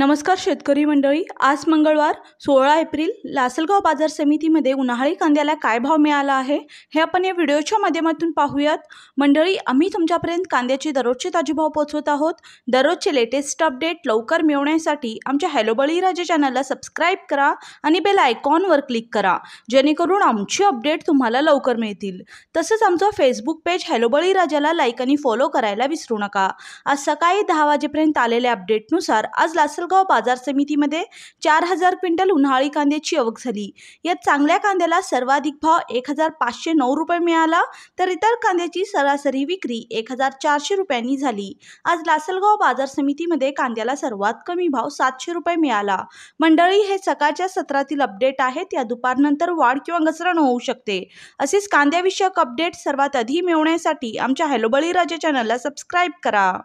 नमस्कार शेतकरी मंडळी आज मंगळवार सोळा एप्रिल लासलगाव बाजार समितीमध्ये उन्हाळी कांद्याला काय भाव मिळाला आहे हे आपण या व्हिडिओच्या माध्यमातून पाहूयात मंडळी आम्ही तुमच्यापर्यंत कांद्याचे दररोजचे ताजे भाव पोहोचवत आहोत दररोजचे लेटेस्ट अपडेट लवकर मिळवण्यासाठी आमच्या हॅलो बळीराजा चॅनलला सबस्क्राईब करा आणि बेल आयकॉनवर क्लिक करा जेणेकरून आमची अपडेट तुम्हाला लवकर मिळतील तसंच आमचं फेसबुक पेज हॅलो बळीराजाला लाईक आणि फॉलो करायला विसरू नका आज सकाळी दहा वाजेपर्यंत आलेल्या अपडेटनुसार आज लासल लासलगाव बाजार समितीमध्ये चार हजार क्विंटल उन्हाळी कांद्याची आवक झाली यात चांगल्या कांद्याला सर्वाधिक भाव एक हजार पाचशे नऊ रुपये मिळाला तर इतर कांद्याची सरासरी विक्री एक हजार चारशे रुपयांनी झाली आज लासलगाव बाजार समितीमध्ये कांद्याला सर्वात कमी भाव सातशे रुपये मिळाला मंडळी हे सकाळच्या सत्रातील अपडेट आहेत या दुपारनंतर वाढ किंवा घसरण होऊ शकते असेच कांद्याविषयक अपडेट सर्वात आधी मिळवण्यासाठी आमच्या हॅलोबळी राजा चॅनलला सबस्क्राईब करा